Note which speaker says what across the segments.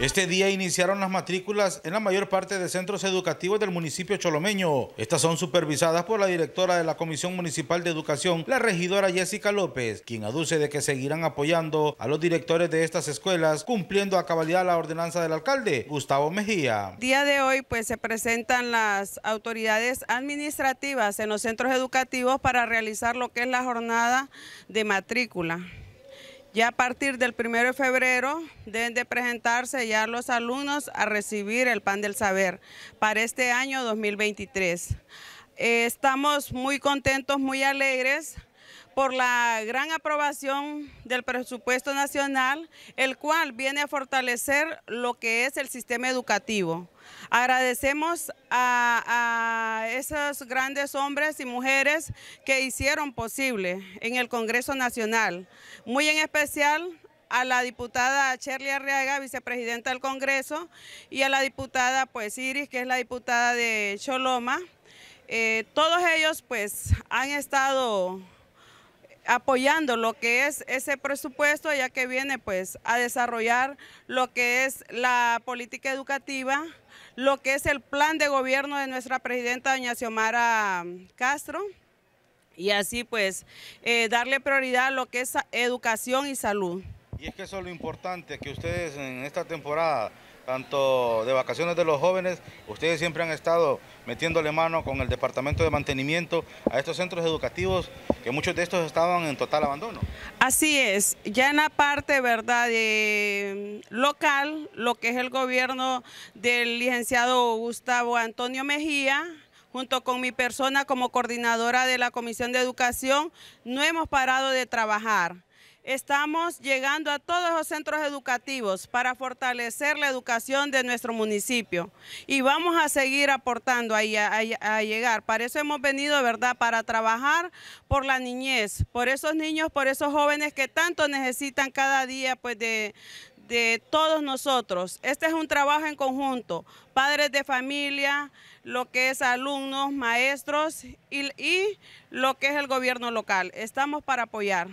Speaker 1: Este día iniciaron las matrículas en la mayor parte de centros educativos del municipio cholomeño. Estas son supervisadas por la directora de la Comisión Municipal de Educación, la regidora Jessica López, quien aduce de que seguirán apoyando a los directores de estas escuelas, cumpliendo a cabalidad la ordenanza del alcalde, Gustavo Mejía.
Speaker 2: Día de hoy pues se presentan las autoridades administrativas en los centros educativos para realizar lo que es la jornada de matrícula. Ya a partir del 1 de febrero deben de presentarse ya los alumnos a recibir el pan del saber para este año 2023. estamos muy contentos, muy alegres por la gran aprobación del presupuesto nacional, el cual viene a fortalecer lo que es el sistema educativo. Agradecemos a, esos grandes hombres y mujeres que hicieron posible en el Congreso Nacional, muy en especial a la diputada Cherly Arriaga, vicepresidenta del Congreso, y a la diputada pues Iris, que es la diputada de Choloma. Eh, todos ellos pues han estado apoyando lo que es ese presupuesto, ya que viene pues a desarrollar lo que es la política educativa, lo que es el plan de gobierno de nuestra presidenta doña Xiomara Castro, y así pues eh, darle prioridad a lo que es educación y salud. Y es que eso es lo importante, que ustedes en esta temporada
Speaker 1: tanto de vacaciones de los jóvenes, ustedes siempre han estado metiéndole mano con el departamento de mantenimiento a estos centros educativos, que muchos de estos estaban en total abandono.
Speaker 2: Así es, ya en la parte verdad mm, local, lo que es el gobierno del licenciado Gustavo Antonio Mejía, junto con mi persona como coordinadora de la Comisión de Educación, no hemos parado de trabajar estamos llegando a todos los centros educativos para fortalecer la educación de nuestro municipio y vamos a seguir aportando ahí a, llegar. Para eso hemos venido, ¿verdad? Para trabajar por la niñez, por esos niños, por esos jóvenes que tanto necesitan cada día pues de, todos nosotros. Este es un trabajo en conjunto, padres de familia, lo que es alumnos, maestros y lo que es el gobierno local. Estamos para apoyar.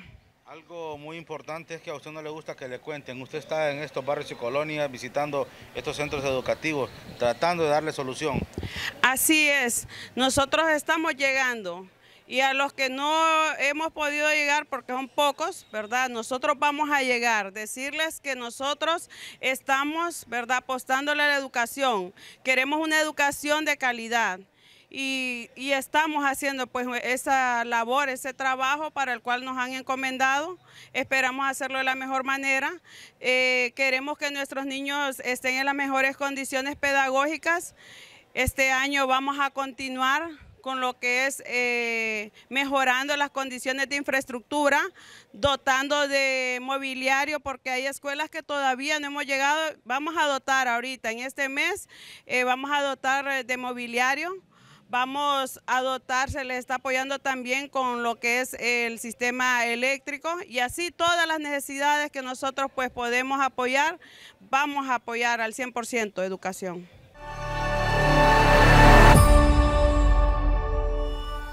Speaker 1: Algo muy importante es que a usted no le gusta que le cuenten. Usted está en estos barrios y colonias visitando estos centros educativos, tratando de darle solución.
Speaker 2: Así es, nosotros estamos llegando y a los que no hemos podido llegar, porque son pocos, ¿verdad? Nosotros vamos a llegar, decirles que nosotros estamos, ¿verdad?, apostándole a la educación. Queremos una educación de calidad y, estamos haciendo pues esa labor, ese trabajo para el cual nos han encomendado. Esperamos hacerlo de la mejor manera. Eh, queremos que nuestros niños estén en las mejores condiciones pedagógicas. Este año vamos a continuar con lo que es eh, mejorando las condiciones de infraestructura, dotando de mobiliario, porque hay escuelas que todavía no hemos llegado. Vamos a dotar ahorita, en este mes, eh, vamos a dotar de mobiliario. Vamos a dotar, se les está apoyando también con lo que es el sistema eléctrico y así todas las necesidades que nosotros pues podemos apoyar, vamos a apoyar al 100% educación.